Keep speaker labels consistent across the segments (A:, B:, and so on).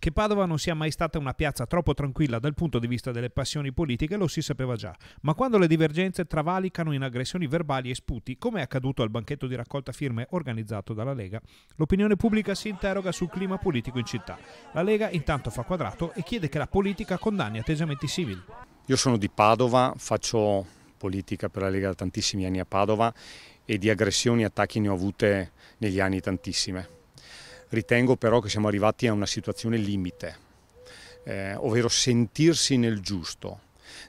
A: Che Padova non sia mai stata una piazza troppo tranquilla dal punto di vista delle passioni politiche lo si sapeva già, ma quando le divergenze travalicano in aggressioni verbali e sputi, come è accaduto al banchetto di raccolta firme organizzato dalla Lega, l'opinione pubblica si interroga sul clima politico in città. La Lega intanto fa quadrato e chiede che la politica condanni atteggiamenti simili.
B: Io sono di Padova, faccio politica per la Lega da tantissimi anni a Padova e di aggressioni e attacchi ne ho avute negli anni tantissime Ritengo però che siamo arrivati a una situazione limite, eh, ovvero sentirsi nel giusto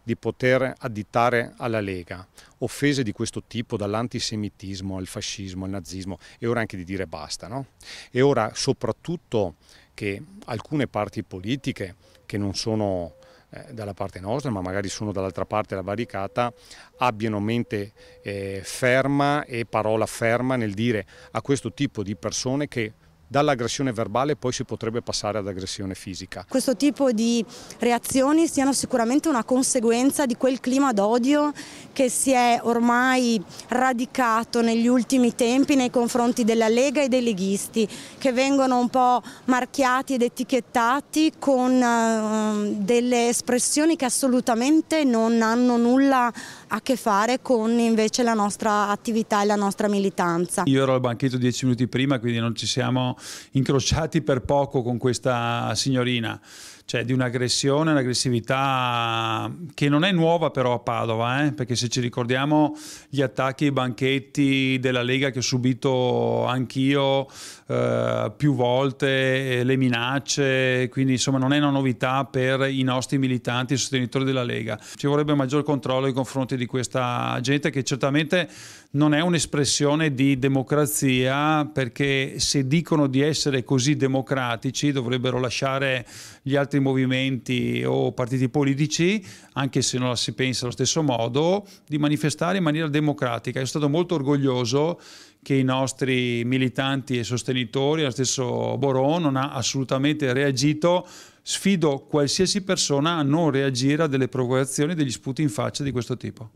B: di poter additare alla Lega offese di questo tipo dall'antisemitismo al fascismo al nazismo e ora anche di dire basta no? è ora soprattutto che alcune parti politiche che non sono eh, dalla parte nostra ma magari sono dall'altra parte della barricata abbiano mente eh, ferma e parola ferma nel dire a questo tipo di persone che dall'aggressione verbale poi si potrebbe passare ad aggressione fisica.
C: Questo tipo di reazioni siano sicuramente una conseguenza di quel clima d'odio che si è ormai radicato negli ultimi tempi nei confronti della Lega e dei leghisti che vengono un po' marchiati ed etichettati con ehm, delle espressioni che assolutamente non hanno nulla a che fare con invece la nostra attività e la nostra militanza. Io
D: ero al banchetto dieci minuti prima quindi non ci siamo incrociati per poco con questa signorina, cioè di un'aggressione, un'aggressività che non è nuova però a Padova, eh? perché se ci ricordiamo gli attacchi ai banchetti della Lega che ho subito anch'io eh, più volte, le minacce, quindi insomma non è una novità per i nostri militanti e sostenitori della Lega. Ci vorrebbe maggior controllo nei confronti di questa gente che certamente non è un'espressione di democrazia perché se dicono di essere così democratici, dovrebbero lasciare gli altri movimenti o partiti politici, anche se non la si pensa allo stesso modo, di manifestare in maniera democratica. Io sono stato molto orgoglioso che i nostri militanti e sostenitori, lo stesso Borò, non ha assolutamente reagito. Sfido qualsiasi persona a non reagire a delle provocazioni, degli sputi in faccia di questo tipo.